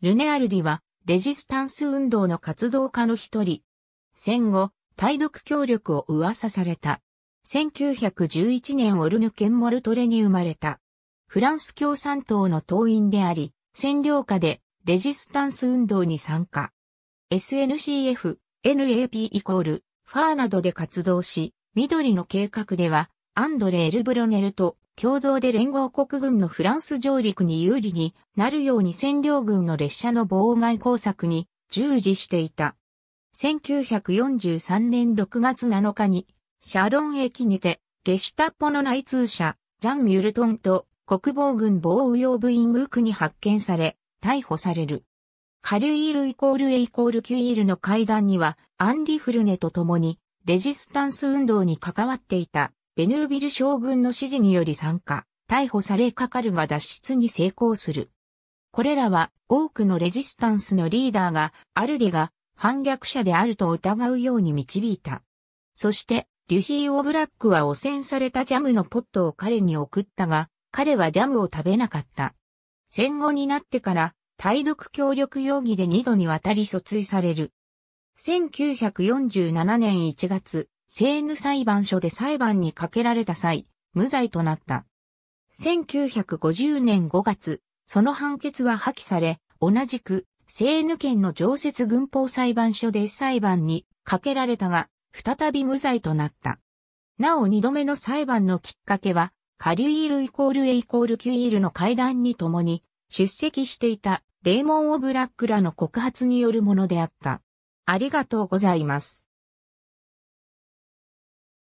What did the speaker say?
ルネアルディは、レジスタンス運動の活動家の一人。戦後、対独協力を噂された。1911年オルヌケンモルトレに生まれた。フランス共産党の党員であり、占領下でレジスタンス運動に参加。SNCF、NAP イコール、ファーなどで活動し、緑の計画では、アンドレエル・ブロネルと共同で連合国軍のフランス上陸に有利になるように占領軍の列車の妨害工作に従事していた。1943年6月7日に、シャロン駅にて、ゲシタッポの内通者、ジャン・ミュルトンと国防軍防右用部員ムークに発見され、逮捕される。カリイールイコールエイコールュイールの会談には、アンリフルネと共に、レジスタンス運動に関わっていたベヌービル将軍の指示により参加、逮捕されかかるが脱出に成功する。これらは多くのレジスタンスのリーダーがアルディが反逆者であると疑うように導いた。そして、デュシー・オブラックは汚染されたジャムのポットを彼に送ったが、彼はジャムを食べなかった。戦後になってから、対独協力容疑で二度にわたり訴追される。1947年1月、セーヌ裁判所で裁判にかけられた際、無罪となった。1950年5月、その判決は破棄され、同じく、セーヌ県の常設軍法裁判所で裁判にかけられたが、再び無罪となった。なお二度目の裁判のきっかけは、カリュイールイコール A イコール Q イールの会談に共に出席していたレーモン・オブラックらの告発によるものであった。ありがとうございます。